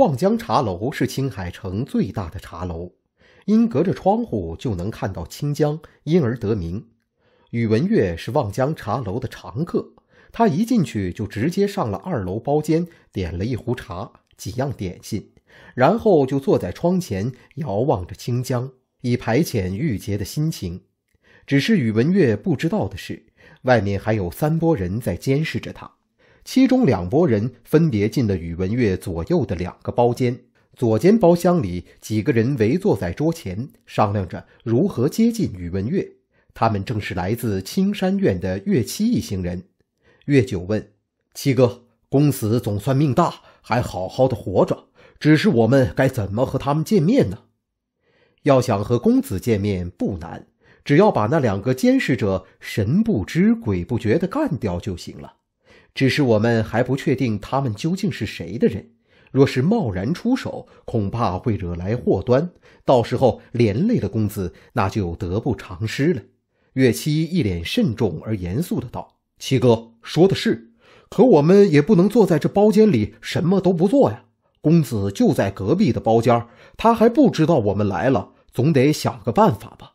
望江茶楼是青海城最大的茶楼，因隔着窗户就能看到清江，因而得名。宇文玥是望江茶楼的常客，他一进去就直接上了二楼包间，点了一壶茶、几样点心，然后就坐在窗前，遥望着清江，以排遣郁结的心情。只是宇文玥不知道的是，外面还有三拨人在监视着他。其中两拨人分别进了宇文玥左右的两个包间。左间包厢里，几个人围坐在桌前，商量着如何接近宇文玥。他们正是来自青山院的岳七一行人。岳九问：“七哥，公子总算命大，还好好的活着。只是我们该怎么和他们见面呢？”要想和公子见面不难，只要把那两个监视者神不知鬼不觉的干掉就行了。只是我们还不确定他们究竟是谁的人，若是贸然出手，恐怕会惹来祸端，到时候连累了公子，那就得不偿失了。月七一脸慎重而严肃的道：“七哥说的是，可我们也不能坐在这包间里什么都不做呀。公子就在隔壁的包间，他还不知道我们来了，总得想个办法吧。”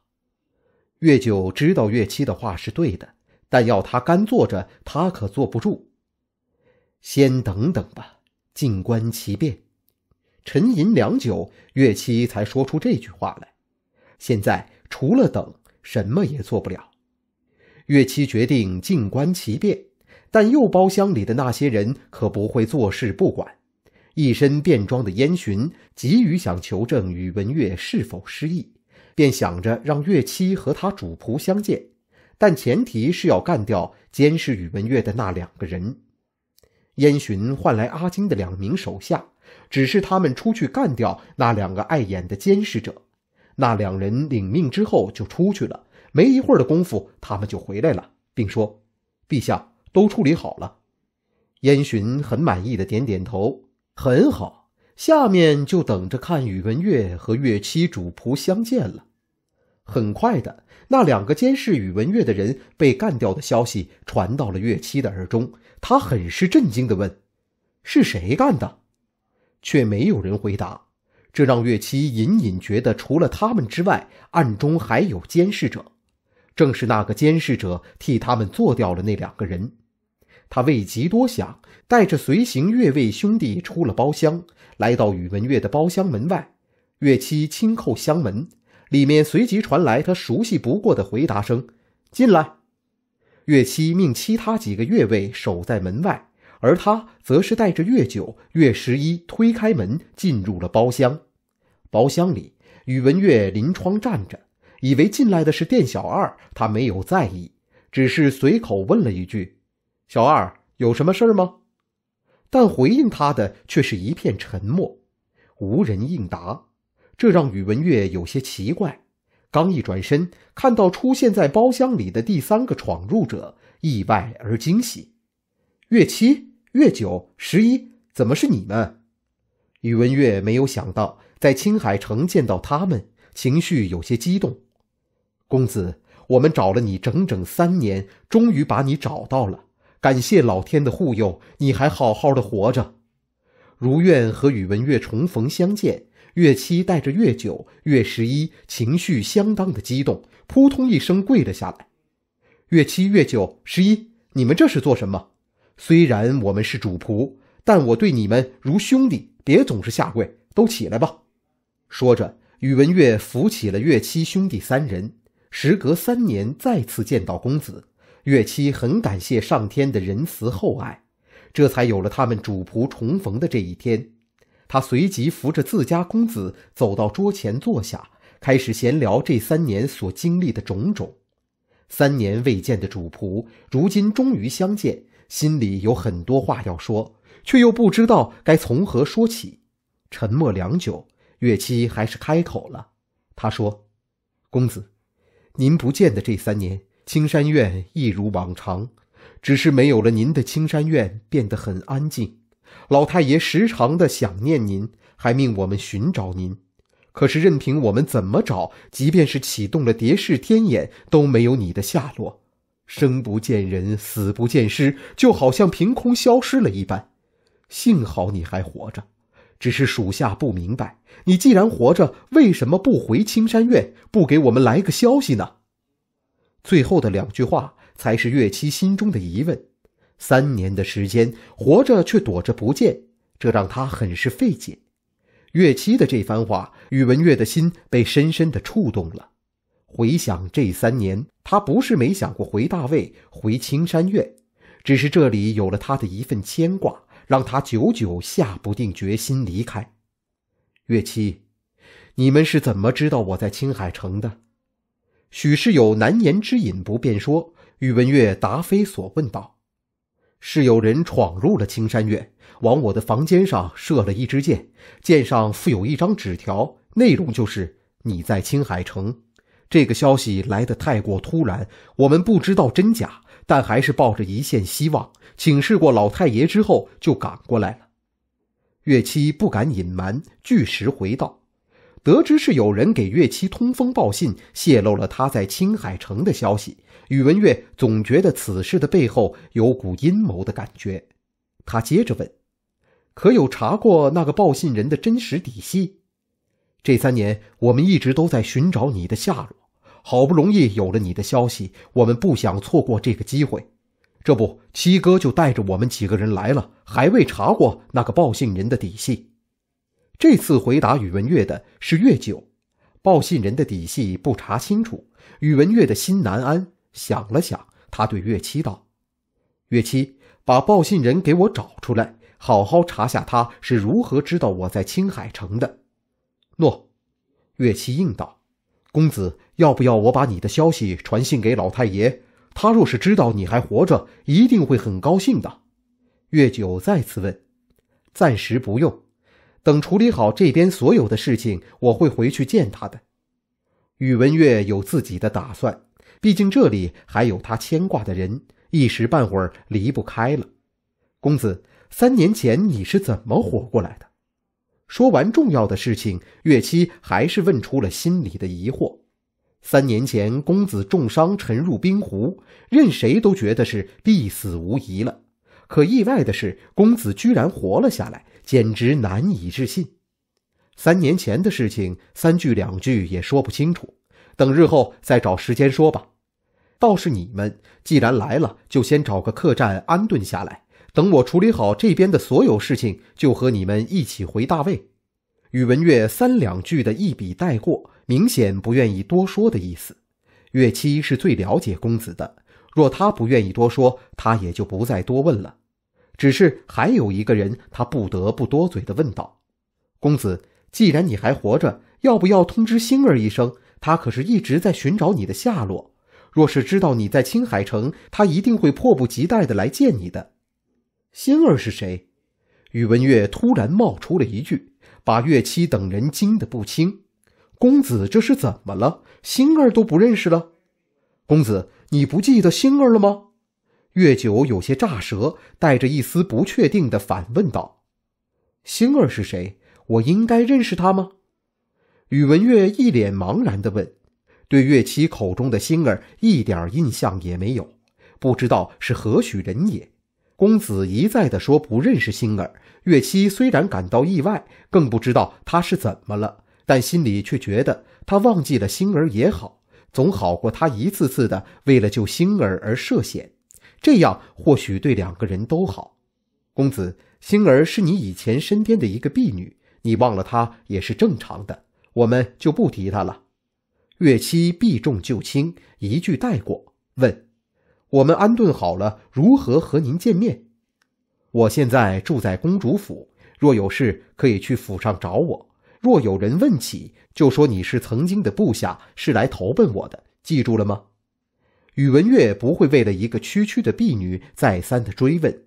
月九知道月七的话是对的。但要他干坐着，他可坐不住。先等等吧，静观其变。沉吟良久，岳七才说出这句话来。现在除了等，什么也做不了。岳七决定静观其变，但右包厢里的那些人可不会坐视不管。一身便装的燕洵急于想求证宇文玥是否失忆，便想着让岳七和他主仆相见。但前提是要干掉监视宇文玥的那两个人。燕洵换来阿金的两名手下，指示他们出去干掉那两个碍眼的监视者。那两人领命之后就出去了，没一会儿的功夫，他们就回来了，并说：“陛下都处理好了。”燕洵很满意的点点头：“很好，下面就等着看宇文玥和岳七主仆相见了。”很快的，那两个监视宇文玥的人被干掉的消息传到了岳七的耳中，他很是震惊的问：“是谁干的？”却没有人回答，这让岳七隐隐觉得，除了他们之外，暗中还有监视者。正是那个监视者替他们做掉了那两个人。他未及多想，带着随行越卫兄弟出了包厢，来到宇文玥的包厢门外。岳七轻叩厢门。里面随即传来他熟悉不过的回答声：“进来。”岳七命其他几个岳卫守在门外，而他则是带着岳九、岳十一推开门进入了包厢。包厢里，宇文玥临窗站着，以为进来的是店小二，他没有在意，只是随口问了一句：“小二，有什么事儿吗？”但回应他的却是一片沉默，无人应答。这让宇文玥有些奇怪。刚一转身，看到出现在包厢里的第三个闯入者，意外而惊喜。月七、月九、十一，怎么是你们？宇文玥没有想到在青海城见到他们，情绪有些激动。公子，我们找了你整整三年，终于把你找到了。感谢老天的护佑，你还好好的活着，如愿和宇文玥重逢相见。岳七带着岳九、岳十一，情绪相当的激动，扑通一声跪了下来。岳七、岳九、十一，你们这是做什么？虽然我们是主仆，但我对你们如兄弟，别总是下跪，都起来吧。说着，宇文玥扶起了岳七兄弟三人。时隔三年再次见到公子，岳七很感谢上天的仁慈厚爱，这才有了他们主仆重逢的这一天。他随即扶着自家公子走到桌前坐下，开始闲聊这三年所经历的种种。三年未见的主仆，如今终于相见，心里有很多话要说，却又不知道该从何说起。沉默良久，月七还是开口了。他说：“公子，您不见的这三年，青山院一如往常，只是没有了您的青山院变得很安静。”老太爷时常的想念您，还命我们寻找您。可是任凭我们怎么找，即便是启动了叠式天眼，都没有你的下落。生不见人，死不见尸，就好像凭空消失了一般。幸好你还活着，只是属下不明白，你既然活着，为什么不回青山院，不给我们来个消息呢？最后的两句话，才是岳七心中的疑问。三年的时间，活着却躲着不见，这让他很是费解。岳七的这番话，宇文玥的心被深深的触动了。回想这三年，他不是没想过回大魏，回青山院，只是这里有了他的一份牵挂，让他久久下不定决心离开。岳七，你们是怎么知道我在青海城的？许是有难言之隐不便说。宇文玥答非所问道。是有人闯入了青山院，往我的房间上射了一支箭，箭上附有一张纸条，内容就是你在青海城。这个消息来得太过突然，我们不知道真假，但还是抱着一线希望，请示过老太爷之后就赶过来了。岳七不敢隐瞒，据实回道。得知是有人给岳七通风报信，泄露了他在青海城的消息，宇文玥总觉得此事的背后有股阴谋的感觉。他接着问：“可有查过那个报信人的真实底细？”这三年我们一直都在寻找你的下落，好不容易有了你的消息，我们不想错过这个机会。这不，七哥就带着我们几个人来了，还未查过那个报信人的底细。这次回答宇文玥的是岳九，报信人的底细不查清楚，宇文玥的心难安。想了想，他对岳七道：“岳七，把报信人给我找出来，好好查下他是如何知道我在青海城的。”“诺。”岳七应道，“公子要不要我把你的消息传信给老太爷？他若是知道你还活着，一定会很高兴的。”岳九再次问：“暂时不用。”等处理好这边所有的事情，我会回去见他的。宇文玥有自己的打算，毕竟这里还有他牵挂的人，一时半会儿离不开了。公子，三年前你是怎么活过来的？说完重要的事情，月七还是问出了心里的疑惑。三年前，公子重伤沉入冰湖，任谁都觉得是必死无疑了。可意外的是，公子居然活了下来。简直难以置信，三年前的事情三句两句也说不清楚，等日后再找时间说吧。倒是你们既然来了，就先找个客栈安顿下来，等我处理好这边的所有事情，就和你们一起回大魏。宇文玥三两句的一笔带过，明显不愿意多说的意思。月七是最了解公子的，若他不愿意多说，他也就不再多问了。只是还有一个人，他不得不多嘴的问道：“公子，既然你还活着，要不要通知星儿一声？他可是一直在寻找你的下落。若是知道你在青海城，他一定会迫不及待的来见你的。”星儿是谁？宇文玥突然冒出了一句，把岳七等人惊得不轻。公子这是怎么了？星儿都不认识了？公子，你不记得星儿了吗？月九有些乍舌，带着一丝不确定的反问道：“星儿是谁？我应该认识他吗？”宇文月一脸茫然的问：“对月七口中的星儿一点印象也没有，不知道是何许人也。”公子一再的说不认识星儿。月七虽然感到意外，更不知道他是怎么了，但心里却觉得他忘记了星儿也好，总好过他一次次的为了救星儿而涉险。这样或许对两个人都好。公子，星儿是你以前身边的一个婢女，你忘了她也是正常的，我们就不提她了。月七避重就轻，一句带过。问：我们安顿好了，如何和您见面？我现在住在公主府，若有事可以去府上找我。若有人问起，就说你是曾经的部下，是来投奔我的。记住了吗？宇文玥不会为了一个区区的婢女再三的追问，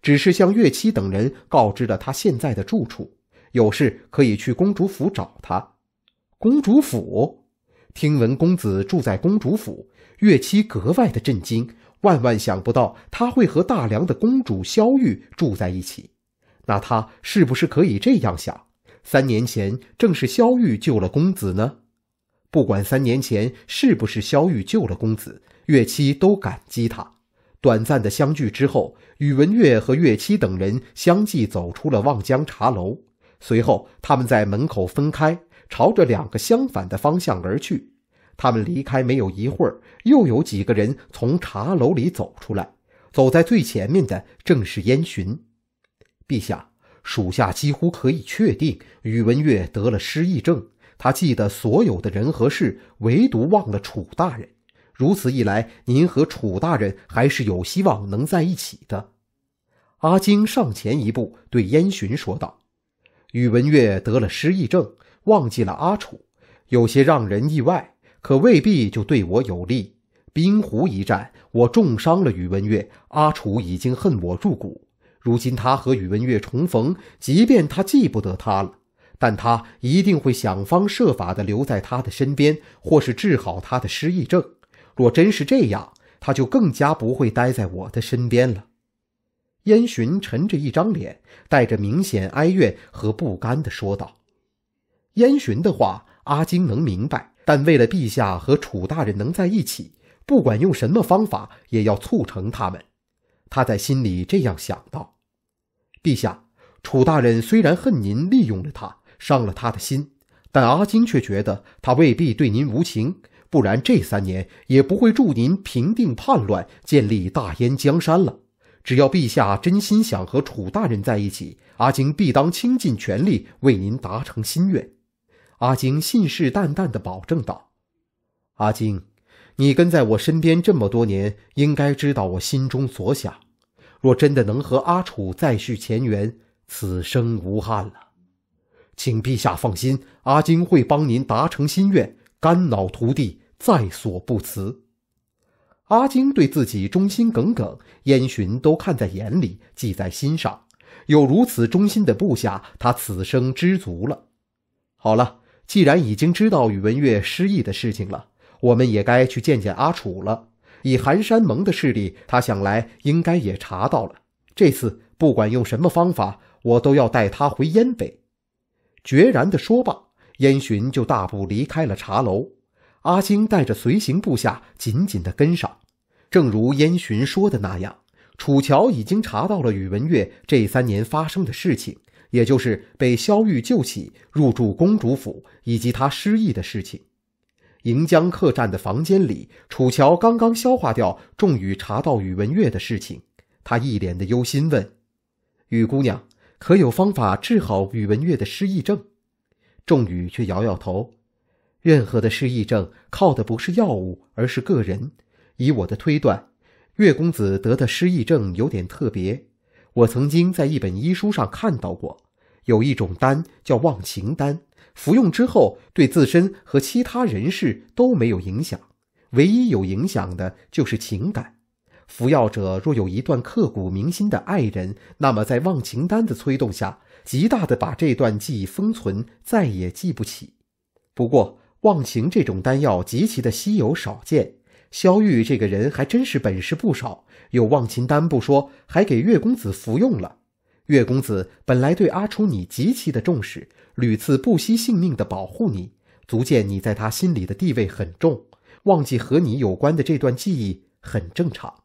只是向岳七等人告知了他现在的住处，有事可以去公主府找他。公主府，听闻公子住在公主府，岳七格外的震惊，万万想不到他会和大梁的公主萧玉住在一起。那他是不是可以这样想？三年前正是萧玉救了公子呢？不管三年前是不是萧玉救了公子。岳七都感激他。短暂的相聚之后，宇文玥和岳七等人相继走出了望江茶楼。随后，他们在门口分开，朝着两个相反的方向而去。他们离开没有一会儿，又有几个人从茶楼里走出来。走在最前面的正是燕洵。陛下，属下几乎可以确定，宇文玥得了失忆症。他记得所有的人和事，唯独忘了楚大人。如此一来，您和楚大人还是有希望能在一起的。阿金上前一步，对燕洵说道：“宇文玥得了失忆症，忘记了阿楚，有些让人意外。可未必就对我有利。冰湖一战，我重伤了宇文玥，阿楚已经恨我入骨。如今他和宇文玥重逢，即便他记不得他了，但他一定会想方设法地留在他的身边，或是治好他的失忆症。”若真是这样，他就更加不会待在我的身边了。燕洵沉着一张脸，带着明显哀怨和不甘的说道：“燕洵的话，阿金能明白。但为了陛下和楚大人能在一起，不管用什么方法，也要促成他们。”他在心里这样想到：“陛下，楚大人虽然恨您利用了他，伤了他的心，但阿金却觉得他未必对您无情。”不然，这三年也不会助您平定叛乱，建立大燕江山了。只要陛下真心想和楚大人在一起，阿金必当倾尽全力为您达成心愿。阿金信誓旦旦地保证道：“阿金，你跟在我身边这么多年，应该知道我心中所想。若真的能和阿楚再续前缘，此生无憾了。请陛下放心，阿金会帮您达成心愿，肝脑涂地。”在所不辞。阿金对自己忠心耿耿，燕洵都看在眼里，记在心上。有如此忠心的部下，他此生知足了。好了，既然已经知道宇文玥失忆的事情了，我们也该去见见阿楚了。以寒山盟的势力，他想来应该也查到了。这次不管用什么方法，我都要带他回燕北。决然的说罢，燕洵就大步离开了茶楼。阿星带着随行部下紧紧的跟上，正如燕洵说的那样，楚乔已经查到了宇文玥这三年发生的事情，也就是被萧玉救起、入住公主府以及他失忆的事情。盈江客栈的房间里，楚乔刚刚消化掉仲羽查到宇文玥的事情，他一脸的忧心问：“雨姑娘，可有方法治好宇文玥的失忆症？”仲羽却摇摇头。任何的失忆症靠的不是药物，而是个人。以我的推断，岳公子得的失忆症有点特别。我曾经在一本医书上看到过，有一种丹叫忘情丹，服用之后对自身和其他人士都没有影响，唯一有影响的就是情感。服药者若有一段刻骨铭心的爱人，那么在忘情丹的催动下，极大的把这段记忆封存，再也记不起。不过。忘情这种丹药极其的稀有少见，萧玉这个人还真是本事不少，有忘情丹不说，还给岳公子服用了。岳公子本来对阿楚你极其的重视，屡次不惜性命的保护你，足见你在他心里的地位很重。忘记和你有关的这段记忆很正常。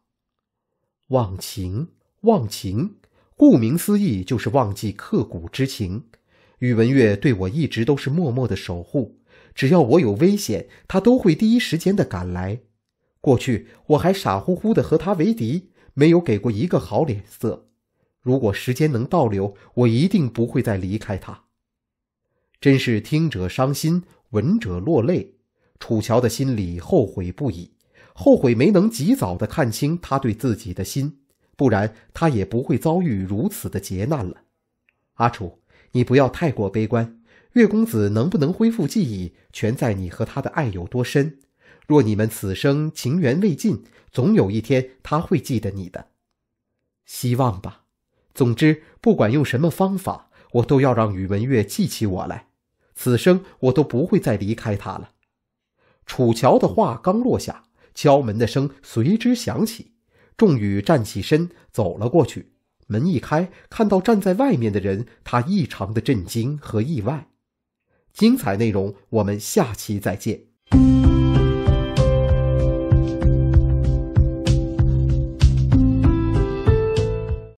忘情，忘情，顾名思义就是忘记刻骨之情。宇文玥对我一直都是默默的守护。只要我有危险，他都会第一时间的赶来。过去我还傻乎乎的和他为敌，没有给过一个好脸色。如果时间能倒流，我一定不会再离开他。真是听者伤心，闻者落泪。楚乔的心里后悔不已，后悔没能及早的看清他对自己的心，不然他也不会遭遇如此的劫难了。阿楚，你不要太过悲观。月公子能不能恢复记忆，全在你和他的爱有多深。若你们此生情缘未尽，总有一天他会记得你的。希望吧。总之，不管用什么方法，我都要让宇文玥记起我来。此生我都不会再离开他了。楚乔的话刚落下，敲门的声随之响起。仲羽站起身走了过去，门一开，看到站在外面的人，他异常的震惊和意外。精彩内容，我们下期再见。